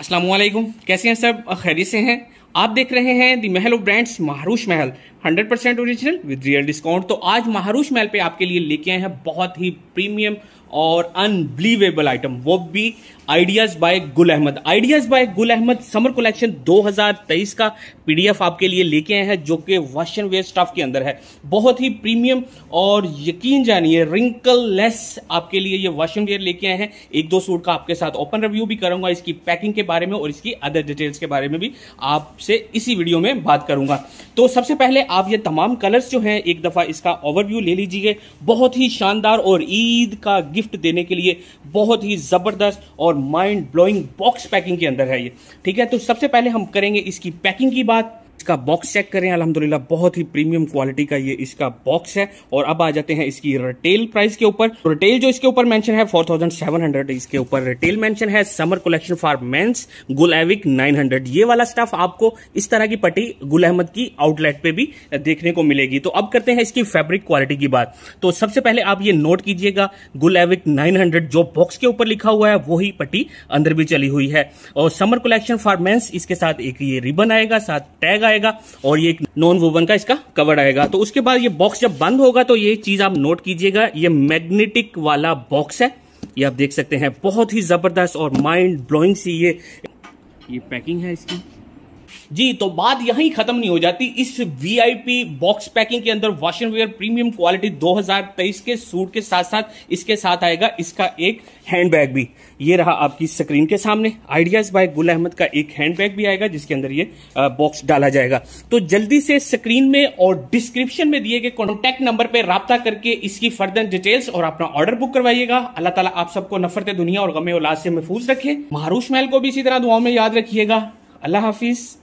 असलम कैसे हैं सब खैरी से हैं आप देख रहे हैं दी महल ऑफ ब्रांड्स महारूश महल hundred percent original with real discount तो आज महारूश मेल पे आपके लिए लेके आए हैं बहुत ही प्रीमियम और अनबिलीवेबल आइटम वो भी आइडियाज बाय गुल अहमद आइडियाज बाय गुल अहमद समर कलेक्शन 2023 का पीडीएफ आपके लिए लेके आए हैं जो कि वाशन वेयर स्टाफ के अंदर है बहुत ही प्रीमियम और यकीन जानिए रिंकल लेस आपके लिए ये वॉशन वेयर लेके आए हैं एक दो सूट का आपके साथ ओपन रिव्यू भी करूंगा इसकी पैकिंग के बारे में और इसकी अदर डिटेल्स के बारे में भी आपसे इसी वीडियो में बात करूंगा तो सबसे पहले आप ये तमाम कलर्स जो हैं एक दफ़ा इसका ओवरव्यू ले लीजिए बहुत ही शानदार और ईद का गिफ्ट देने के लिए बहुत ही ज़बरदस्त और माइंड ब्लोइंग बॉक्स पैकिंग के अंदर है ये ठीक है तो सबसे पहले हम करेंगे इसकी पैकिंग की बात इसका बॉक्स चेक करें अलहमदुल्ला बहुत ही प्रीमियम क्वालिटी का ये इसका बॉक्स है और अब आ जाते हैं इसकी रिटेल प्राइस के ऊपर रिटेल तो जो इसके ऊपर मेंशन है 4700 इसके ऊपर रिटेल मेंशन है समर कलेक्शन फॉर मेंस गुलएविक 900 ये वाला स्टाफ आपको इस तरह की पट्टी गुल अहमद की आउटलेट पे भी देखने को मिलेगी तो अब करते हैं इसकी फेब्रिक क्वालिटी की बात तो सबसे पहले आप ये नोट कीजिएगा गुल एविक नाइन जो बॉक्स के ऊपर लिखा हुआ है वही पट्टी अंदर भी चली हुई है और समर कलेक्शन फॉर मेन्स इसके साथ एक ये रिबन आएगा साथ टैग आएगा और ये नॉन वोवन का इसका कवर आएगा तो उसके बाद ये बॉक्स जब बंद होगा तो ये चीज आप नोट कीजिएगा ये मैग्नेटिक वाला बॉक्स है ये आप देख सकते हैं बहुत ही जबरदस्त और माइंड ब्लोइंग सी ये ये पैकिंग है इसकी जी तो बात यहीं खत्म नहीं हो जाती इस वीआईपी बॉक्स पैकिंग के अंदर वॉशिंग वेयर प्रीमियम क्वालिटी 2023 के सूट के साथ साथ इसके साथ आएगा इसका एक हैंडबैग भी ये रहा आपकी स्क्रीन के सामने आइडियाज बाय गुल अहमद का एक हैंडबैग भी आएगा जिसके अंदर ये बॉक्स डाला जाएगा तो जल्दी से स्क्रीन में और डिस्क्रिप्शन में दिए गए कॉन्टेक्ट नंबर पर रबता करके इसकी फर्दर डिटेल्स और अपना ऑर्डर बुक करवाइएगा अल्लाह ताला आप सबको नफरत दुनिया और गमे उलाज से महफूज रखे महारूश महल को भी इसी तरह दुआओं में याद रखिएगा الله حافظ